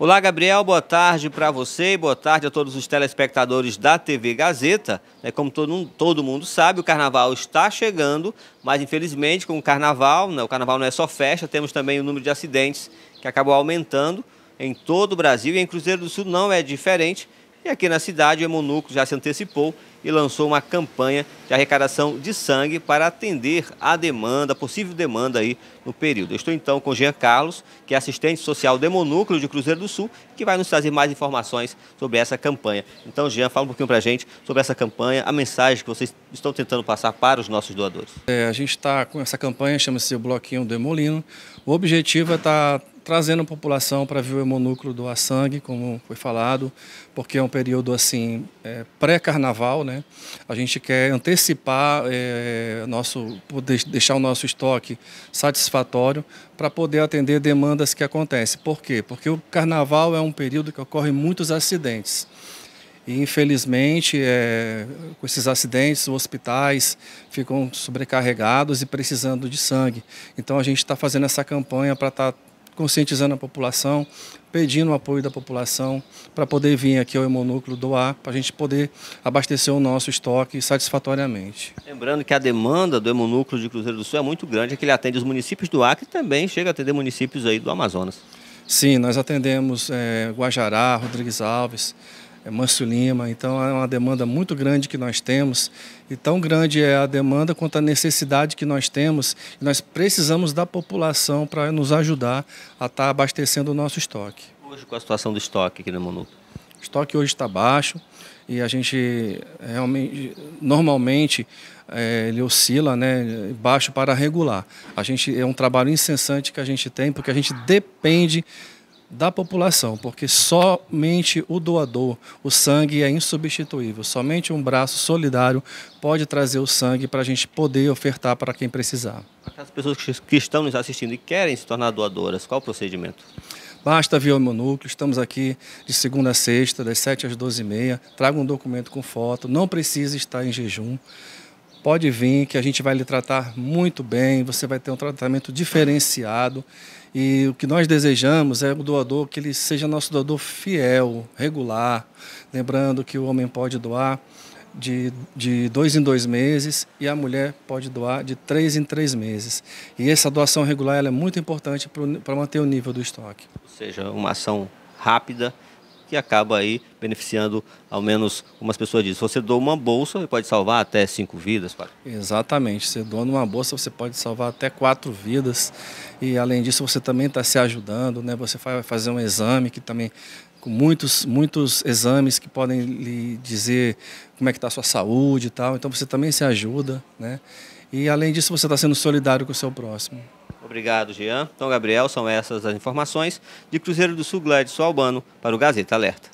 Olá, Gabriel, boa tarde para você e boa tarde a todos os telespectadores da TV Gazeta. É, como todo, mundo sabe, o carnaval está chegando, mas infelizmente com o carnaval, o carnaval não é só festa, temos também o número de acidentes que acabou aumentando em todo o Brasil e em Cruzeiro do Sul não é diferente. E aqui na cidade, o Hemonúculo já se antecipou e lançou uma campanha de arrecadação de sangue para atender a demanda, a possível demanda aí no período. Eu estou então com Jean Carlos, que é assistente social do Hemonúcleo de Cruzeiro do Sul, que vai nos trazer mais informações sobre essa campanha. Então, Jean, fala um pouquinho para a gente sobre essa campanha, a mensagem que vocês estão tentando passar para os nossos doadores. É, a gente está com essa campanha, chama-se o Bloquinho do Hemolino. O objetivo é estar tá trazendo a população para ver o hemonúcleo doar sangue, como foi falado, porque é um período assim é, pré-carnaval, né? A gente quer antecipar é, nosso, deixar o nosso estoque satisfatório para poder atender demandas que acontecem. Por quê? Porque o carnaval é um período que ocorre muitos acidentes. E, infelizmente, é, com esses acidentes, os hospitais ficam sobrecarregados e precisando de sangue. Então, a gente está fazendo essa campanha para estar tá conscientizando a população, pedindo o apoio da população para poder vir aqui ao hemonúcleo doar, para a gente poder abastecer o nosso estoque satisfatoriamente. Lembrando que a demanda do hemonúcleo de Cruzeiro do Sul é muito grande, é que ele atende os municípios do Acre e também chega a atender municípios aí do Amazonas. Sim, nós atendemos é, Guajará, Rodrigues Alves, é Manso Lima. Então é uma demanda muito grande que nós temos e tão grande é a demanda quanto a necessidade que nós temos. Nós precisamos da população para nos ajudar a estar tá abastecendo o nosso estoque. Hoje, qual a situação do estoque aqui no Monuto? O estoque hoje está baixo e a gente eh, realmente, normalmente, é, ele oscila, né, baixo para regular. A gente é um trabalho incessante que a gente tem porque a gente depende da população, porque somente o doador, o sangue é insubstituível. Somente um braço solidário pode trazer o sangue para a gente poder ofertar para quem precisar. Para as pessoas que estão nos assistindo e querem se tornar doadoras, qual o procedimento? Basta vir ao meu núcleo, estamos aqui de segunda a sexta, das 7 às 12 e meia. Traga um documento com foto, não precisa estar em jejum pode vir que a gente vai lhe tratar muito bem, você vai ter um tratamento diferenciado. E o que nós desejamos é o doador que ele seja nosso doador fiel, regular. Lembrando que o homem pode doar de, de dois em dois meses e a mulher pode doar de três em três meses. E essa doação regular é muito importante para manter o nível do estoque. Ou seja, uma ação rápida que acaba aí beneficiando ao menos umas pessoas disso. Você doa uma bolsa e pode salvar até cinco vidas, pai. Exatamente. Você doa uma bolsa, você pode salvar até quatro vidas. E além disso, você também está se ajudando, né? Você vai fazer um exame que também com muitos, muitos exames que podem lhe dizer como é que está a sua saúde e tal. Então você também se ajuda, né? E além disso, você está sendo solidário com o seu próximo. Obrigado, Jean. Então, Gabriel, são essas as informações de Cruzeiro do Sul, Gladys Albano, para o Gazeta Alerta.